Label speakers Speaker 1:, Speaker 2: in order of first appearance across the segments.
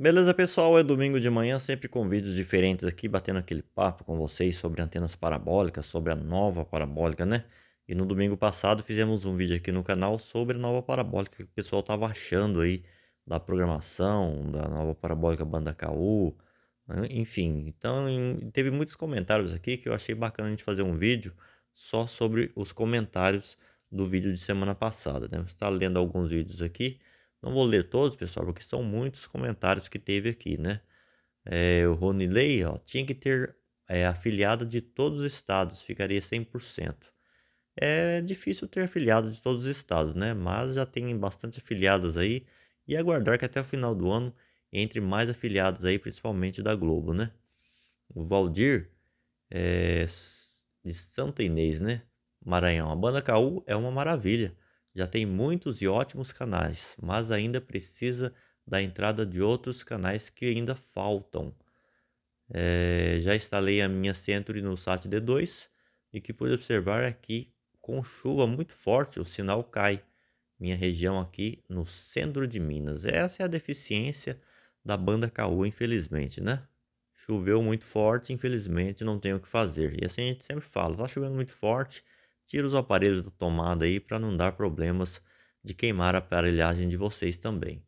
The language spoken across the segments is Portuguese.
Speaker 1: Beleza, pessoal? É domingo de manhã, sempre com vídeos diferentes aqui, batendo aquele papo com vocês sobre antenas parabólicas, sobre a nova parabólica, né? E no domingo passado fizemos um vídeo aqui no canal sobre a nova parabólica que o pessoal estava achando aí da programação, da nova parabólica banda KU, né? enfim. Então, teve muitos comentários aqui que eu achei bacana a gente fazer um vídeo só sobre os comentários do vídeo de semana passada, né? Você está lendo alguns vídeos aqui não vou ler todos, pessoal, porque são muitos comentários que teve aqui, né? É, o Ronilei, ó, tinha que ter é, afiliado de todos os estados, ficaria 100%. É difícil ter afiliado de todos os estados, né? Mas já tem bastante afiliados aí e aguardar que até o final do ano entre mais afiliados aí, principalmente da Globo, né? O Valdir é, de Santa Inês, né? Maranhão. A banda KU é uma maravilha. Já tem muitos e ótimos canais, mas ainda precisa da entrada de outros canais que ainda faltam. É, já instalei a minha Century no SAT D2 e que pude observar aqui é com chuva muito forte o sinal cai. Minha região aqui no centro de Minas. Essa é a deficiência da banda KU, infelizmente, né? Choveu muito forte, infelizmente não tem o que fazer. E assim a gente sempre fala, tá chovendo muito forte, Tira os aparelhos da tomada aí para não dar problemas de queimar a aparelhagem de vocês também.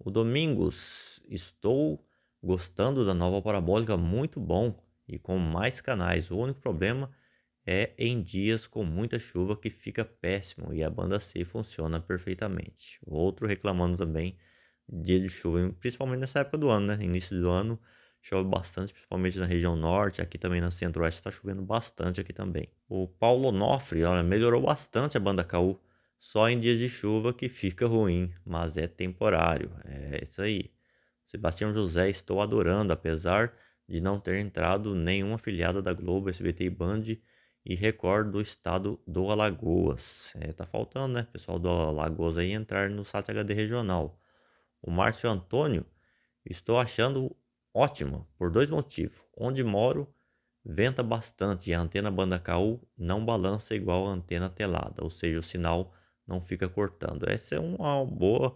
Speaker 1: O Domingos, estou gostando da nova parabólica, muito bom e com mais canais. O único problema é em dias com muita chuva que fica péssimo e a banda C funciona perfeitamente. Outro reclamando também dia de chuva, principalmente nessa época do ano, né? Início do ano, chove bastante, principalmente na região norte, aqui também na centro-oeste está chovendo bastante aqui também. O Paulo Onofre, olha, melhorou bastante a banda KU, só em dias de chuva que fica ruim, mas é temporário, é isso aí. Sebastião José, estou adorando, apesar de não ter entrado nenhuma afiliada da Globo, SBT e Band e Record do estado do Alagoas. É, tá faltando, né, pessoal do Alagoas aí entrar no site HD regional. O Márcio Antônio, estou achando Ótima, por dois motivos. Onde moro, venta bastante e a antena banda KU não balança igual a antena telada, ou seja, o sinal não fica cortando. Essa é uma boa,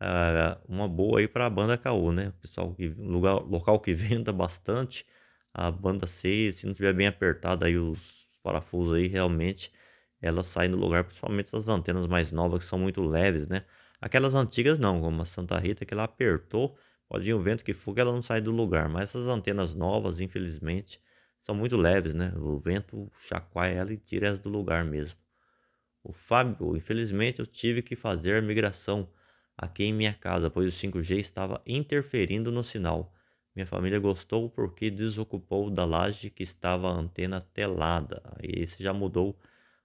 Speaker 1: eh, uma boa aí para a banda KU, né? Pessoal que lugar, local que venta bastante, a banda C, se não tiver bem apertada aí os parafusos aí, realmente ela sai no lugar, principalmente as antenas mais novas que são muito leves, né? Aquelas antigas não, como a Santa Rita que ela apertou Pode ir o vento que for que ela não sai do lugar. Mas essas antenas novas, infelizmente, são muito leves, né? O vento chacoalha ela e tira as do lugar mesmo. O Fábio, infelizmente, eu tive que fazer a migração aqui em minha casa, pois o 5G estava interferindo no sinal. Minha família gostou porque desocupou da laje que estava a antena telada. Esse já mudou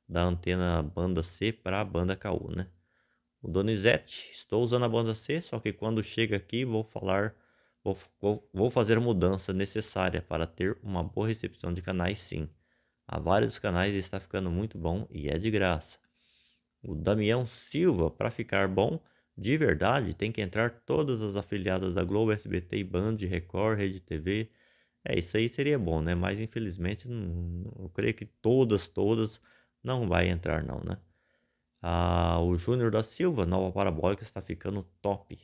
Speaker 1: da antena banda C para a banda KU, né? o Donizete. Estou usando a banda C, só que quando chega aqui vou falar, vou, vou, vou fazer a mudança necessária para ter uma boa recepção de canais sim. Há vários canais e está ficando muito bom e é de graça. O Damião Silva, para ficar bom de verdade, tem que entrar todas as afiliadas da Globo, SBT, Band, Record, Rede TV. É, isso aí seria bom, né? Mas infelizmente, não, eu creio que todas, todas não vai entrar não, né? Ah, o Júnior da Silva, nova parabólica, está ficando top.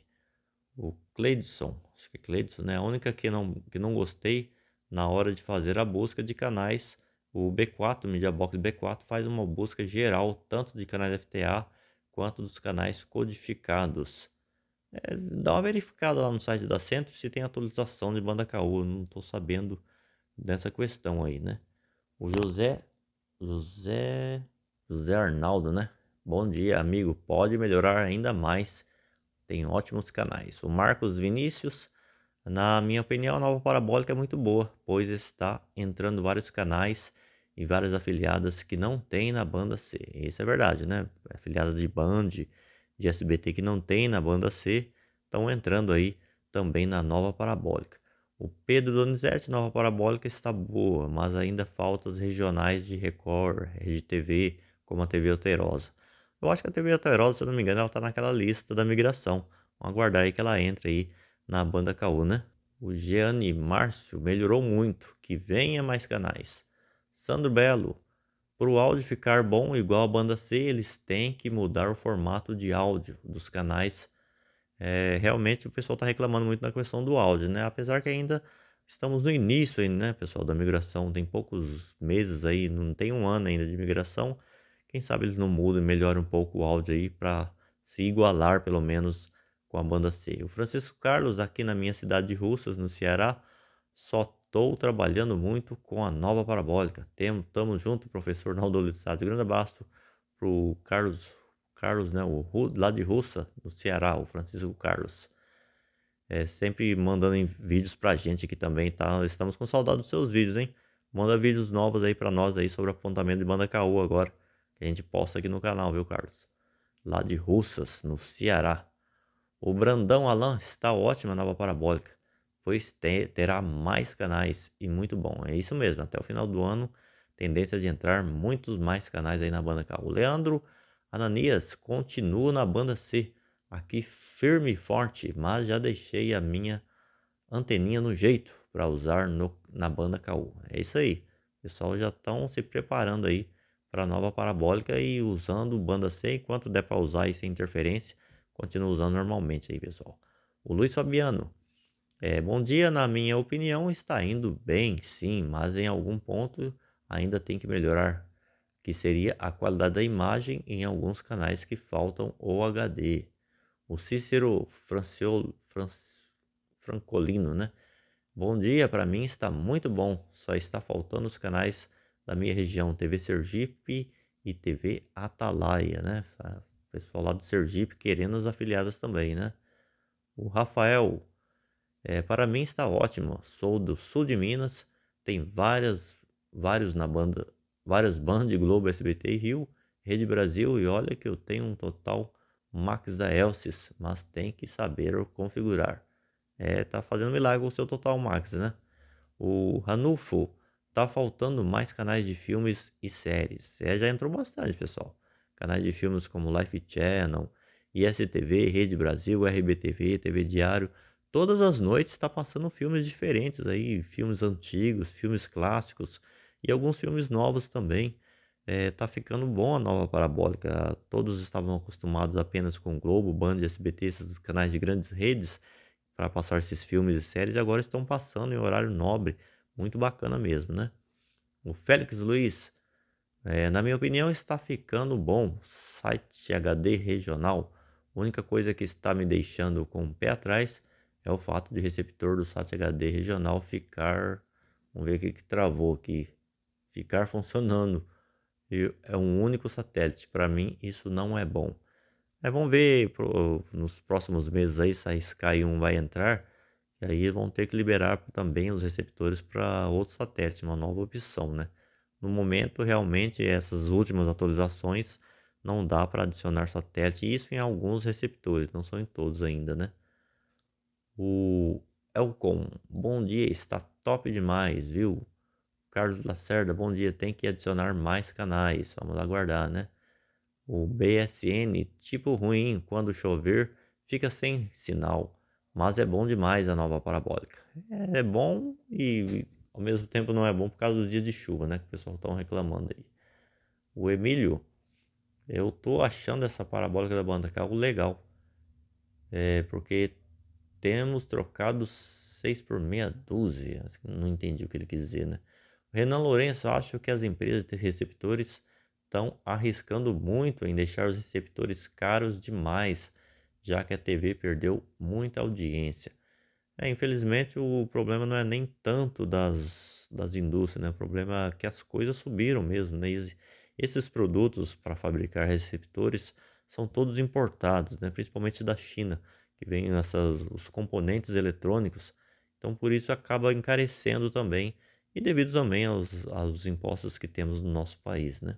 Speaker 1: O Cleidson, acho que é Cleidson, né? A única que não, que não gostei na hora de fazer a busca de canais, o B4, o B4, faz uma busca geral, tanto de canais FTA quanto dos canais codificados. É, dá uma verificada lá no site da Centro se tem atualização de banda KU, não estou sabendo dessa questão aí, né? O José. José. José Arnaldo, né? Bom dia, amigo. Pode melhorar ainda mais. Tem ótimos canais. O Marcos Vinícius, na minha opinião, a nova parabólica é muito boa, pois está entrando vários canais e várias afiliadas que não tem na banda C. Isso é verdade, né? Afiliadas de Band, de SBT que não tem na banda C, estão entrando aí também na nova parabólica. O Pedro Donizete, nova parabólica, está boa, mas ainda faltam as regionais de Record, TV como a TV Alterosa. Eu acho que a TV Alterosa, se eu não me engano, ela tá naquela lista da migração. Vamos aguardar aí que ela entre aí na banda Caú, né? O Gianni Márcio melhorou muito. Que venha mais canais. Sandro Belo. Para o áudio ficar bom igual a banda C, eles têm que mudar o formato de áudio dos canais. É, realmente o pessoal está reclamando muito na questão do áudio, né? Apesar que ainda estamos no início aí, né, pessoal, da migração. Tem poucos meses aí, não tem um ano ainda de migração. Quem sabe eles não mudam e melhoram um pouco o áudio aí para se igualar pelo menos com a banda C. O Francisco Carlos, aqui na minha cidade de Russas, no Ceará, só estou trabalhando muito com a nova parabólica. Tamo, tamo junto, professor Naldo Lissado. Grande abraço pro Carlos, Carlos, né, o, lá de Russa, no Ceará, o Francisco Carlos. É, sempre mandando vídeos pra gente aqui também, tá? Estamos com saudade dos seus vídeos, hein? Manda vídeos novos aí para nós aí sobre apontamento de banda KU agora que a gente posta aqui no canal, viu, Carlos? Lá de Russas, no Ceará. O Brandão Alan está ótima nova parabólica, pois terá mais canais e muito bom. É isso mesmo, até o final do ano, tendência de entrar muitos mais canais aí na banda K. O Leandro Ananias continua na banda C, aqui firme e forte, mas já deixei a minha anteninha no jeito para usar no, na banda KU. É isso aí. O pessoal já estão se preparando aí para a nova parabólica e usando banda C enquanto der para usar e sem interferência, continua usando normalmente aí, pessoal. O Luiz Fabiano, é, bom dia, na minha opinião está indo bem, sim, mas em algum ponto ainda tem que melhorar, que seria a qualidade da imagem em alguns canais que faltam o HD. O Cícero Franciolo, Fran, Francolino, né? Bom dia, para mim está muito bom, só está faltando os canais da minha região, TV Sergipe e TV Atalaia, né? pessoal lá do Sergipe querendo as afiliadas também, né? O Rafael, é, para mim está ótimo. Sou do sul de Minas, tem várias, vários na banda, várias bandas de Globo, SBT e Rio, Rede Brasil e olha que eu tenho um total Max da Elsis, mas tem que saber configurar. É, tá fazendo milagre o seu total Max, né? O Ranulfo, Tá faltando mais canais de filmes e séries. É, já entrou bastante, pessoal. Canais de filmes como Life Channel, ISTV, Rede Brasil, RBTV, TV Diário. Todas as noites está passando filmes diferentes aí, filmes antigos, filmes clássicos e alguns filmes novos também. É, tá ficando bom a nova parabólica. Todos estavam acostumados apenas com Globo, Band, SBT, esses canais de grandes redes para passar esses filmes e séries, e agora estão passando em horário nobre muito bacana mesmo, né? O Félix Luiz, é, na minha opinião, está ficando bom. Site HD regional. A única coisa que está me deixando com o pé atrás é o fato de receptor do SAT HD regional ficar. Vamos ver o que, que travou aqui. Ficar funcionando. E é um único satélite. Para mim, isso não é bom. É, vamos ver pro, nos próximos meses aí se a Sky 1 vai entrar. E aí vão ter que liberar também os receptores para outros satélites, uma nova opção, né? No momento, realmente, essas últimas atualizações não dá para adicionar satélite, isso em alguns receptores, não são em todos ainda, né? O Elcom, bom dia, está top demais, viu? Carlos Lacerda, bom dia, tem que adicionar mais canais, vamos aguardar, né? O BSN, tipo ruim, quando chover, fica sem sinal. Mas é bom demais a nova parabólica. É, bom e ao mesmo tempo não é bom por causa dos dias de chuva, né? Que o pessoal estão reclamando aí. O Emílio, eu tô achando essa parabólica da banda carro legal. É porque temos trocado 6 por meia dúzia. Não entendi o que ele quis dizer, né? Renan Lourenço, acho que as empresas de receptores estão arriscando muito em deixar os receptores caros demais já que a TV perdeu muita audiência. É, infelizmente, o problema não é nem tanto das, das indústrias, né? o problema é que as coisas subiram mesmo. Né? esses produtos para fabricar receptores são todos importados, né? principalmente da China, que vem essas, os componentes eletrônicos. Então, por isso, acaba encarecendo também, e devido também aos, aos impostos que temos no nosso país. Né?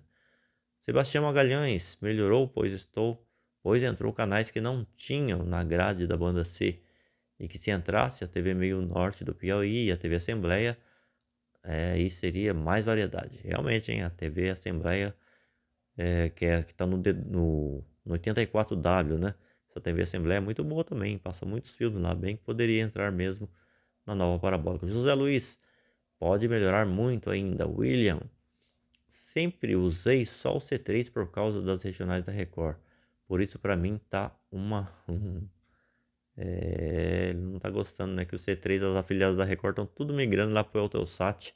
Speaker 1: Sebastião Magalhães melhorou, pois estou pois entrou canais que não tinham na grade da banda C e que se entrasse a TV Meio Norte do Piauí e a TV Assembleia, é, aí seria mais variedade. Realmente, hein, a TV Assembleia, é, que é, está no, no, no 84W, né? Essa TV Assembleia é muito boa também, passa muitos filmes lá, bem que poderia entrar mesmo na nova parabólica. José Luiz, pode melhorar muito ainda. William, sempre usei só o C3 por causa das regionais da Record. Por isso, para mim, tá uma. É, não tá gostando, né? Que o C3, as afiliadas da Record estão tudo migrando lá para o Eutelsat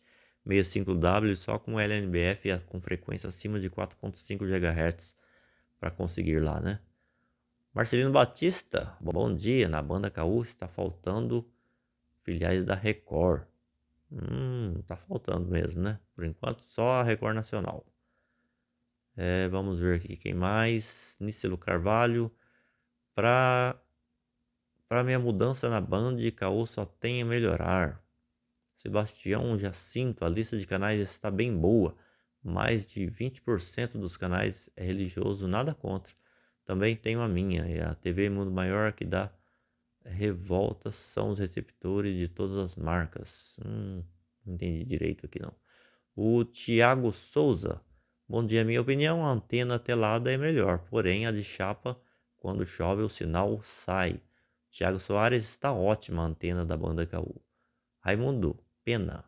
Speaker 1: 65W, só com LNBF com frequência acima de 4.5 GHz para conseguir lá, né? Marcelino Batista, bom dia. Na banda KU está faltando filiais da Record. Hum, tá faltando mesmo, né? Por enquanto, só a Record Nacional. É, vamos ver aqui quem mais. Nícelo Carvalho. Para para minha mudança na banda de Caô só tem a melhorar. Sebastião Jacinto, a lista de canais está bem boa. Mais de 20% dos canais é religioso, nada contra. Também tenho a minha, é a TV Mundo Maior que dá revoltas, são os receptores de todas as marcas. Hum, não entendi direito aqui não. O Tiago Souza, Bom dia, minha opinião, a antena telada é melhor, porém a de chapa, quando chove o sinal sai. Tiago Soares está ótima a antena da banda KU. Raimundo, pena.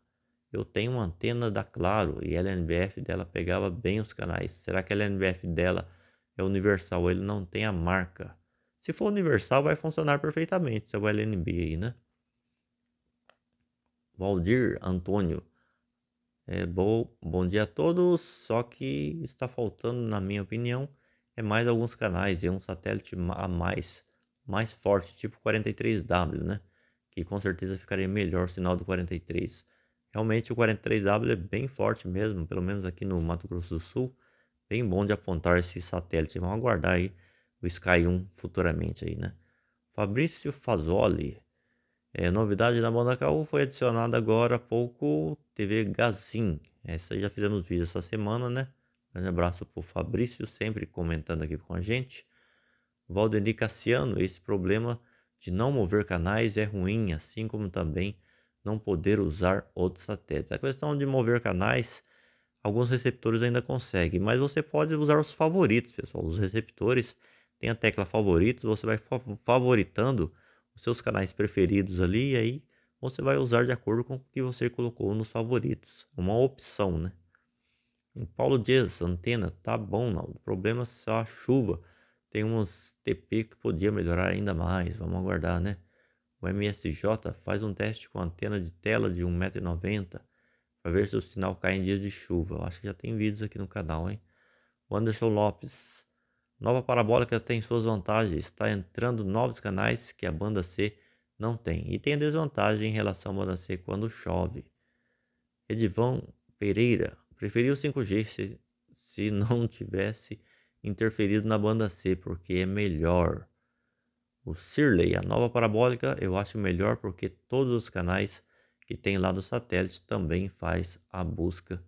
Speaker 1: Eu tenho uma antena da Claro e a LNBF é dela pegava bem os canais. Será que a LNBF é dela é universal? Ele não tem a marca. Se for universal, vai funcionar perfeitamente, seu LNB aí, né? Valdir Antônio. É, bom, bom dia a todos, só que está faltando, na minha opinião, é mais alguns canais e um satélite a mais, mais forte, tipo 43W, né? Que com certeza ficaria melhor o sinal do 43. Realmente o 43W é bem forte mesmo, pelo menos aqui no Mato Grosso do Sul, bem bom de apontar esse satélite. Vamos aguardar aí o Sky 1 futuramente aí, né? Fabrício Fazoli, é, novidade na KU foi adicionada agora há pouco TV Gazin. Essa já fizemos vídeo essa semana, né? Um abraço pro Fabrício, sempre comentando aqui com a gente. Valdeni Cassiano, esse problema de não mover canais é ruim, assim como também não poder usar outros satélites. A questão de mover canais, alguns receptores ainda conseguem, mas você pode usar os favoritos, pessoal. Os receptores tem a tecla favoritos, você vai favoritando os seus canais preferidos ali e aí você vai usar de acordo com o que você colocou nos favoritos. Uma opção, né? O Paulo Dias, antena, tá bom, não. O problema é só a chuva. Tem uns TP que podia melhorar ainda mais. Vamos aguardar, né? O MSJ faz um teste com antena de tela de 1,90m para ver se o sinal cai em dias de chuva. Eu acho que já tem vídeos aqui no canal, hein? O Anderson Lopes. Nova parabólica tem suas vantagens, está entrando novos canais que a banda C não tem e tem a desvantagem em relação à banda C quando chove. Edivão Pereira preferiu 5G se, se não tivesse interferido na banda C, porque é melhor. O Sirley, a nova parabólica, eu acho melhor porque todos os canais que tem lá do satélite também faz a busca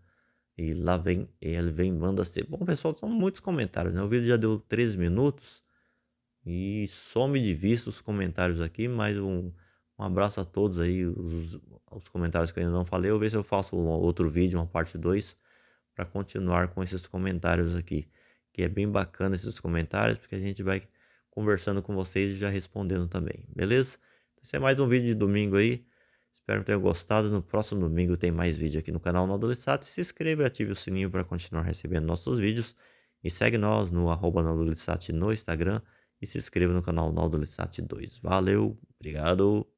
Speaker 1: e lá vem, ele vem manda ser. Bom, pessoal, são muitos comentários, né? O vídeo já deu 13 minutos e some de vista os comentários aqui, mas um, um abraço a todos aí, os, os comentários que eu ainda não falei. Eu vou ver se eu faço um, outro vídeo, uma parte 2, para continuar com esses comentários aqui. Que é bem bacana esses comentários, porque a gente vai conversando com vocês e já respondendo também, beleza? Então, esse é mais um vídeo de domingo aí. Espero que tenham gostado. No próximo domingo tem mais vídeo aqui no canal Lissat Se inscreva e ative o sininho para continuar recebendo nossos vídeos. E segue nós no arroba no Instagram. E se inscreva no canal Lissat 2. Valeu, obrigado.